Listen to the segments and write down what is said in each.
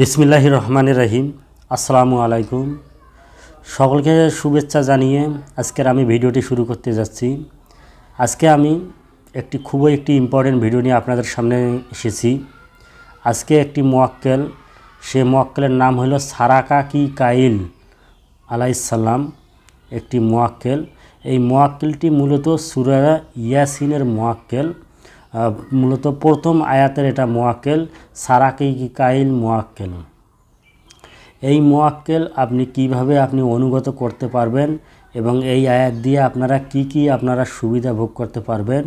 বিসমিল্লাহ রহমানের রহিম আসসালামু আলাইকুম সকলকে শুভেচ্ছা জানিয়ে আজকের আমি ভিডিওটি শুরু করতে যাচ্ছি আজকে আমি একটি খুবই একটি ইম্পর্টেন্ট ভিডিও নিয়ে আপনাদের সামনে এসেছি আজকে একটি মোয়াক্কেল সে মোয়াক্কেলের নাম হলো সারাকা কি কাইল আলাইসাল্লাম একটি মোয়াক্কেল এই মোয়াক্কেলটি মূলত সুরা ইয়াসিনের মোয়াক্কেল মূলত প্রথম আয়াতের এটা মোয়াক্কেল কি কাইল মোয়াক্কেল এই মোয়াক্কেল আপনি কিভাবে আপনি অনুগত করতে পারবেন এবং এই আয়াত দিয়ে আপনারা কি কি আপনারা সুবিধা ভোগ করতে পারবেন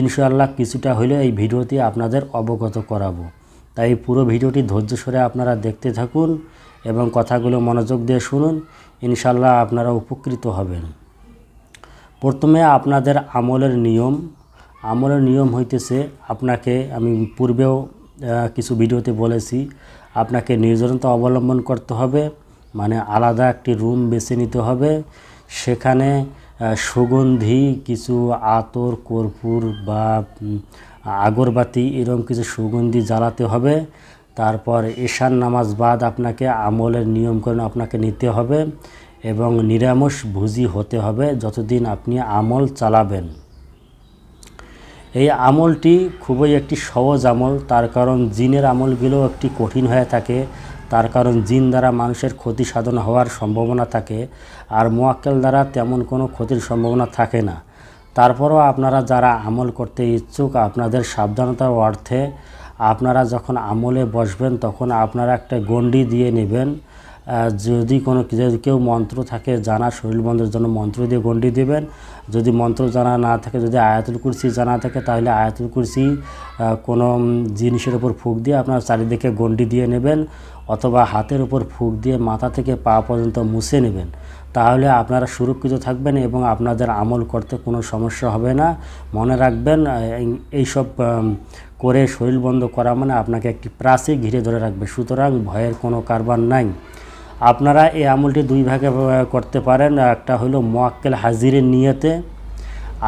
ইনশাআল্লাহ কিছুটা হলেও এই ভিডিওটি আপনাদের অবগত করাবো তাই পুরো ভিডিওটি ধৈর্য সরে আপনারা দেখতে থাকুন এবং কথাগুলো মনোযোগ দিয়ে শুনুন ইনশাল্লাহ আপনারা উপকৃত হবেন প্রথমে আপনাদের আমলের নিয়ম আমলের নিয়ম হইতেছে আপনাকে আমি পূর্বেও কিছু ভিডিওতে বলেছি আপনাকে নির্জনতা অবলম্বন করতে হবে মানে আলাদা একটি রুম বেছে নিতে হবে সেখানে সুগন্ধি কিছু আতর কর্পূর বা আগরবাতি এরকম কিছু সুগন্ধি জ্বালাতে হবে তারপর ঈশান নামাজ বাদ আপনাকে আমলের নিয়মকরণ আপনাকে নিতে হবে এবং নিরামিষ ভুজি হতে হবে যতদিন আপনি আমল চালাবেন এই আমলটি খুবই একটি সহজ আমল তার কারণ জিনের আমলগুলো একটি কঠিন হয়ে থাকে তার কারণ জিন দ্বারা মানুষের ক্ষতি সাধন হওয়ার সম্ভাবনা থাকে আর মোয়াক্কেল দ্বারা তেমন কোনো ক্ষতির সম্ভাবনা থাকে না তারপরও আপনারা যারা আমল করতে ইচ্ছুক আপনাদের সাবধানতার অর্থে আপনারা যখন আমলে বসবেন তখন আপনারা একটা গন্ডি দিয়ে নেবেন যদি কোনো যদি কেউ মন্ত্র থাকে জানা শরীর বন্ধের জন্য মন্ত্র দিয়ে গণ্ডি দেবেন যদি মন্ত্র জানা না থাকে যদি আয়াতুল কুরসি জানা থাকে তাহলে আয়াতুল কুরসি কোনো জিনিসের ওপর ফুক দিয়ে আপনার চারিদিকে গণ্ডি দিয়ে নেবেন অথবা হাতের ওপর ফুক দিয়ে মাথা থেকে পা পর্যন্ত মুছে নেবেন তাহলে আপনারা সুরক্ষিত থাকবেন এবং আপনাদের আমল করতে কোনো সমস্যা হবে না মনে রাখবেন এইসব করে শরীর বন্ধ করা মানে আপনাকে একটি প্রাসে ঘিরে ধরে রাখবে সুতরাং ভয়ের কোনো কারবার নাই আপনারা এই আমলটি দুই ভাগে করতে পারেন একটা হইল মোয়াক্কেল হাজিরের নিয়তে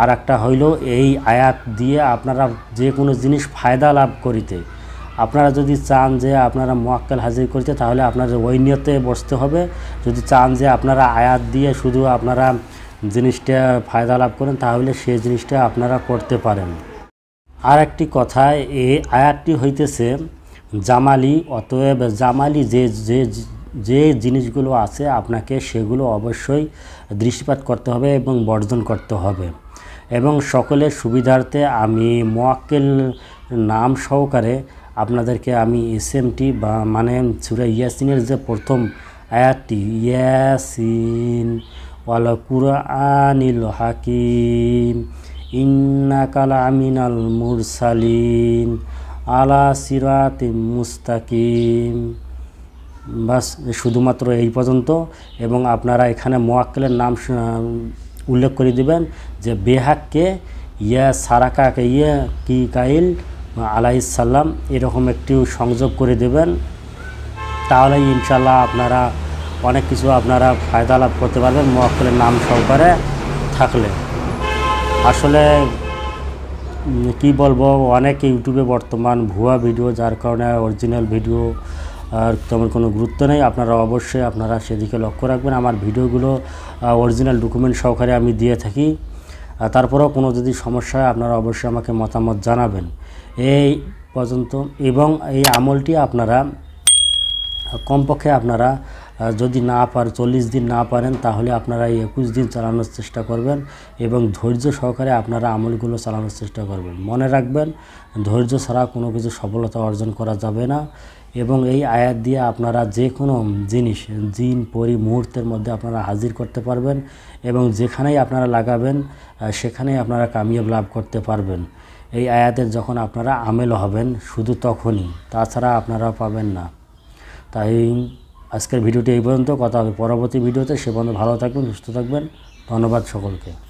আর একটা হইল এই আয়াত দিয়ে আপনারা যে কোনো জিনিস ফায়দা লাভ করিতে আপনারা যদি চান যে আপনারা মোয়াক্কেল হাজির করিতে তাহলে আপনার ওই নিয়তে বসতে হবে যদি চান যে আপনারা আয়াত দিয়ে শুধু আপনারা জিনিসটা ফায়দা লাভ করেন তাহলে সেই জিনিসটা আপনারা করতে পারেন আর একটি কথা এই আয়াতটি হইতেছে জামালি অতএব জামালি যে যে যে জিনিসগুলো আছে আপনাকে সেগুলো অবশ্যই দৃষ্টিপাত করতে হবে এবং বর্জন করতে হবে এবং সকলের সুবিধার্থে আমি মোয়াক্কেল নাম সহকারে আপনাদেরকে আমি এস এম টি বা মানে সুরা ইয়াসিনের যে প্রথম আয়াতটি ইয়াসিন ওয়ালা কুরআনিল হাকিম ইন্নাকাল আমিনাল মুরসালিন আলা সিরাতিম মুস্তাকিম বাস শুধুমাত্র এই পর্যন্ত এবং আপনারা এখানে মোয়াক্কেলের নাম উল্লেখ করে দিবেন যে বেহাককে ইয়া সারাকাকে ইয়া কি কাইল আলাইসাল্লাম এরকম একটি সংযোগ করে দেবেন তাহলে ইনশাল্লাহ আপনারা অনেক কিছু আপনারা ফায়দা লাভ করতে পারবেন মোয়াক্কেলের নাম সহকারে থাকলে আসলে কি বলবো অনেক ইউটিউবে বর্তমান ভুয়া ভিডিও যার কারণে অরিজিনাল ভিডিও আর তেমন কোনো গুরুত্ব নেই আপনারা অবশ্যই আপনারা সেদিকে লক্ষ্য রাখবেন আমার ভিডিওগুলো অরিজিনাল ডকুমেন্ট সহকারে আমি দিয়ে থাকি তারপরেও কোনো যদি সমস্যা হয় আপনারা অবশ্যই আমাকে মতামত জানাবেন এই পর্যন্ত এবং এই আমলটি আপনারা কমপক্ষে আপনারা যদি না পার চল্লিশ দিন না পারেন তাহলে আপনারা একুশ দিন চালানোর চেষ্টা করবেন এবং ধৈর্য সহকারে আপনারা আমলগুলো চালানোর চেষ্টা করবেন মনে রাখবেন ধৈর্য ছাড়া কোনো কিছু সফলতা অর্জন করা যাবে না এবং এই আয়াত দিয়ে আপনারা যে কোনো জিনিস জিন পরি মুহূর্তের মধ্যে আপনারা হাজির করতে পারবেন এবং যেখানেই আপনারা লাগাবেন সেখানেই আপনারা কামিয়াব লাভ করতে পারবেন এই আয়াতের যখন আপনারা আমেল হবেন শুধু তখনই তাছাড়া আপনারা পাবেন না তাই আজকের ভিডিওটি এই পর্যন্ত কথা হবে পরবর্তী ভিডিওতে সে পর্যন্ত ভালো থাকবেন সুস্থ থাকবেন ধন্যবাদ সকলকে